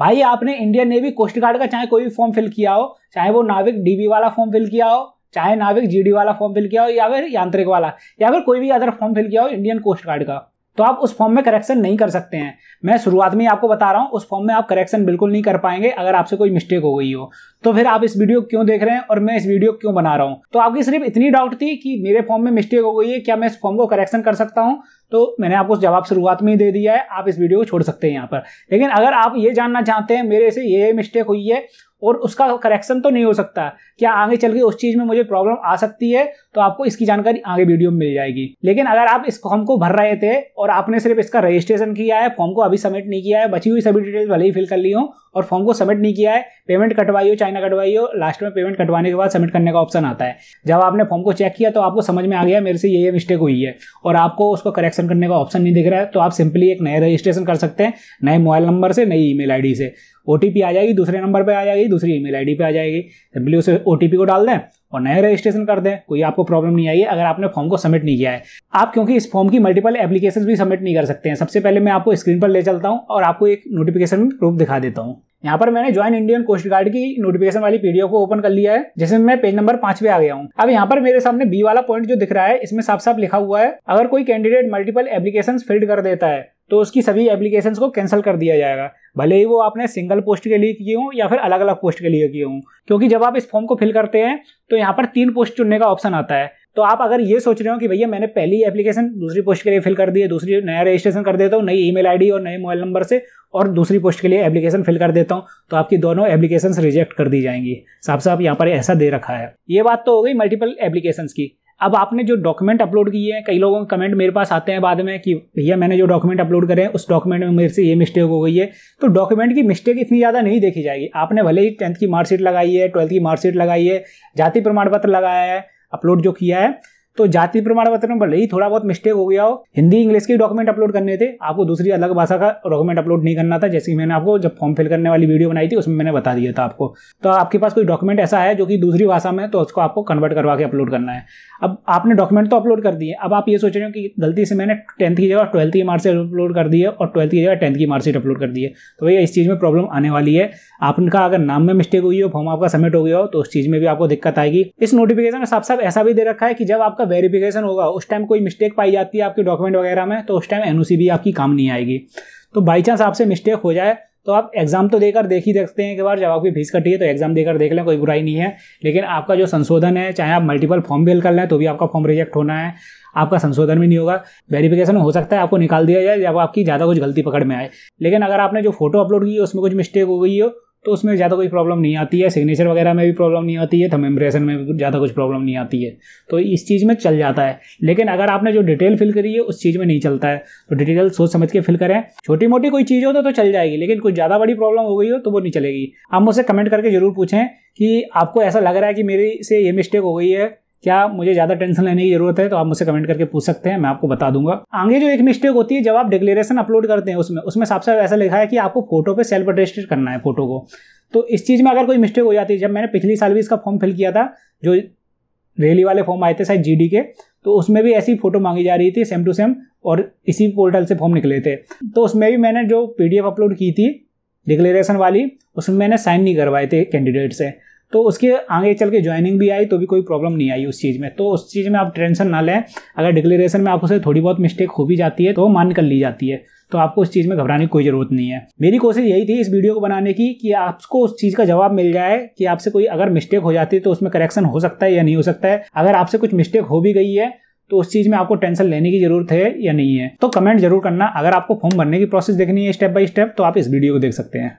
भाई आपने Indian navy coast guard का चाहे कोई भी फॉर्म फिल किया हो चाहे वो नाविक डीबी वाला फॉर्म फिल किया हो चाहे नाविक जीडी वाला फॉर्म फिल किया हो या फिर यांत्रिक वाला या फिर कोई भी अदर फॉर्म फिल किया हो इंडियन कोस्ट गार्ड का तो आप उस फॉर्म में करेक्शन नहीं कर सकते हैं मैं शुरुआत में आपको बता रहा हूँ उस फॉर्म में आप करेक्शन बिल्कुल नहीं कर पाएंगे अगर आपसे कोई मिस्टेक हो गई हो तो फिर आप इस वीडियो क्यों देख रहे हैं और मैं इस वीडियो क्यों बना रहा हूँ तो आपकी सिर्फ इतनी डाउट थी कि मेरे फॉर्म में मिस्टेक हो गई है क्या मैं इस फॉर्म को करेक्शन कर सकता हूँ तो मैंने आपको जवाब शुरुआत में ही दे दिया है आप इस वीडियो को छोड़ सकते हैं यहाँ पर लेकिन अगर आप ये जानना चाहते हैं मेरे से ये मिस्टेक हुई है और उसका करेक्शन तो नहीं हो सकता क्या आगे चल के उस चीज़ में मुझे प्रॉब्लम आ सकती है तो आपको इसकी जानकारी आगे वीडियो में मिल जाएगी लेकिन अगर आप इस फॉर्म को भर रहे थे और आपने सिर्फ इसका रजिस्ट्रेशन किया है फॉर्म को अभी सबमिट नहीं किया है बची हुई सभी डिटेल्स भले ही फिल कर ली हो और फॉर्म को सबमिट नहीं किया है पेमेंट कटवाई हो चाइना कटवाई हो लास्ट में पेमेंट कटवाने के बाद सबमिट करने का ऑप्शन आता है जब आपने फॉर्म को चेक किया तो आपको समझ में आ गया मेरे से ये मिस्टेक हुई है और आपको उसको करेक्शन रजिस्ट्रेशन करने का ऑप्शन नहीं दिख रहा है तो आप सिंपली एक नया रजिस्ट्रेशन कर सकते हैं नए मोबाइल नंबर से नई ईमेल आईडी से ओ आ जाएगी दूसरे नंबर पर आ जाएगी दूसरी ईमेल आईडी पे आ जाएगी सिंपली उसे ओ को डाल दें और नया रजिस्ट्रेशन कर दें कोई आपको प्रॉब्लम नहीं आएगी अगर आपने फॉर्म को सबमिट नहीं किया है आप क्योंकि इस फॉर्म की मल्टीपल एप्लीकेशन भी सबमिट नहीं कर सकते हैं सबसे पहले मैं आपको स्क्रीन पर ले चलता हूँ और आपको एक नोटिफिकेशन प्रूफ दिखा देता हूँ यहाँ पर मैंने ज्वाइन इंडियन कोस्ट गार्ड की नोटिफिकेशन वाली पीडीएफ को ओपन कर लिया है जिसमें मैं पेज नंबर पांच पे आ गया हूँ अब यहाँ पर मेरे सामने बी वाला पॉइंट जो दिख रहा है इसमें साफ साफ लिखा हुआ है अगर कोई कैंडिडेट मल्टीपल एप्लीकेशन फिल्ड कर देता है तो उसकी सभी एप्लीकेशन को कैंसिल कर दिया जाएगा भले ही वो आपने सिंगल पोस्ट के लिए किए हों या फिर अलग अलग पोस्ट के लिए किए हों क्योंकि जब आप इस फॉर्म को फिल करते हैं तो यहाँ पर तीन पोस्ट चुनने का ऑप्शन आता है तो आप अगर ये सोच रहे हो कि भैया मैंने पहली एप्लीकेशन दूसरी पोस्ट के लिए फिल कर दी है दूसरी नया रजिस्ट्रेशन कर देता हूँ नई ईमेल आईडी और नए मोबाइल नंबर से और दूसरी पोस्ट के लिए एप्लीकेशन फिल कर देता हूँ तो आपकी दोनों एप्लीकेशन रिजेक्ट कर दी जाएंगी साफ साफ यहाँ पर ऐसा दे रखा है ये बात तो हो गई मल्टीपल एप्लीकेशन की अब आपने जो डॉक्यूमेंट अपलोड किए हैं कई लोगों के कमेंट मेरे पास आते हैं बाद में कि भैया मैंने जो डॉक्यूमेंट अपलोड करे हैं उस डॉक्यूमेंट में मेरे से ये मिस्टेक हो गई है तो डॉक्यूमेंट की मिस्टेक इतनी ज़्यादा नहीं देखी जाएगी आपने भले ही टेंथ की मार्कशीट लगाई है ट्वेल्थ की मार्कशीट लगाई है जाति प्रमाण पत्र लगाया है अपलोड जो किया है तो जाति प्रमाण पत्र में भले ही थोड़ा बहुत मिस्टेक हो गया हो हिंदी इंग्लिश के डॉक्यूमेंट अपलोड करने थे आपको दूसरी अलग भाषा का डॉक्यूमेंट अपलोड नहीं करना था जैसे कि मैंने आपको जब फॉर्म फिल करने वाली वीडियो बनाई थी उसमें मैंने बता दिया था आपको तो आपके पास कोई डॉक्यूमेंट ऐसा है जो कि दूसरी भाषा में तो उसको आपको कन्वर्ट करवा के अपलोड करना है अब आपने डॉक्यूमेंट तो अपलोड कर दिए अब आप ये सोच रहे हो कि गलती से मैंने टेंथ की जगह ट्वेल्थ की मार्कशीट अपलोड कर दी है और ट्वेल्थ की जगह टेंथ की मार्कशीट अपलोड कर दी है तो भैया इस चीज़ में प्रॉब्लम आने वाली है आपका अगर नाम में मिस्टेक हुई हो फॉर्म आपका सबमिट हो गया हो तो उस चीज़ में भी आपको दिक्कत आएगी इस नोटिफिकेशन में साफ साफ ऐसा भी दे रखा है कि जब आपका आपका वेरिफिकेशन होगा उस टाइम कोई मिस्टेक पाई जाती है आपके डॉक्यूमेंट वगैरह में तो उस टाइम एन भी आपकी काम नहीं आएगी तो बाई चांस आपसे मिस्टेक हो जाए तो आप एग्जाम तो देकर देख ही देखते हैं कि बार जब आपकी फीस कटी है तो एग्जाम देकर देख लें कोई बुराई नहीं है लेकिन आपका जो संशोधन है चाहे आप मल्टीपल फॉर्म बिल कर लें तो भी आपका फॉर्म रिजेक्ट होना है आपका संशोधन भी नहीं होगा वेरिफिकेशन हो सकता है आपको निकाल दिया जाए जब आपकी ज़्यादा कुछ गलती पकड़ में आए लेकिन अगर आपने जो फोटो अपलोड की है उसमें कुछ मिस्टेक हो गई हो तो उसमें ज़्यादा कोई प्रॉब्लम नहीं आती है सिग्नेचर वगैरह में भी प्रॉब्लम नहीं आती है थम इम्प्रेशन में भी ज़्यादा कुछ प्रॉब्लम नहीं आती है तो इस चीज़ में चल जाता है लेकिन अगर आपने जो डिटेल फिल करी है उस चीज़ में नहीं चलता है तो डिटेल सोच समझ के फिल करें छोटी मोटी कोई चीज़ हो तो, तो चल जाएगी लेकिन कुछ ज़्यादा बड़ी प्रॉब्लम हो गई हो तो वो नहीं चलेगी आप मुझसे कमेंट करके ज़रूर पूछें कि आपको ऐसा लग रहा है कि मेरी से ये मिस्टेक हो गई है क्या मुझे ज़्यादा टेंशन लेने की ज़रूरत है तो आप मुझसे कमेंट करके पूछ सकते हैं मैं आपको बता दूंगा आगे जो एक मिस्टेक होती है जब आप डिक्लेरेशन अपलोड करते हैं उसमें उसमें साफ साफ ऐसा लिखा है कि आपको फोटो पे सेल्फ रजिस्टर करना है फोटो को तो इस चीज़ में अगर कोई मिस्टेक हो जाती है जब मैंने पिछली साल भी इसका फॉर्म फिल किया था जो रैली वाले फॉर्म आए थे शायद जी के तो उसमें भी ऐसी फोटो मांगी जा रही थी सेम टू सेम और इसी पोर्टल से फॉर्म निकले थे तो उसमें भी मैंने जो पी अपलोड की थी डिक्लेरेशन वाली उसमें मैंने साइन नहीं करवाए थे कैंडिडेट से तो उसके आगे चल के ज्वाइनिंग भी आई तो भी कोई प्रॉब्लम नहीं आई उस चीज़ में तो उस चीज़ में आप टेंशन ना लें अगर डिक्लेरेशन में आपको से थोड़ी बहुत मिस्टेक हो भी जाती है तो मान कर ली जाती है तो आपको उस चीज़ में घबराने की कोई ज़रूरत नहीं है मेरी कोशिश यही थी इस वीडियो को बनाने की कि आपको उस चीज़ का जवाब मिल जाए कि आपसे कोई अगर मिस्टेक हो जाती है तो उसमें करेक्शन हो सकता है या नहीं हो सकता है अगर आपसे कुछ मिस्टेक हो भी गई है तो उस चीज़ में आपको टेंशन लेने की जरूरत है या नहीं है तो कमेंट जरूर करना अगर आपको फॉर्म भरने की प्रोसेस देखनी है स्टेप बाय स्टेप तो आप इस वीडियो को देख सकते हैं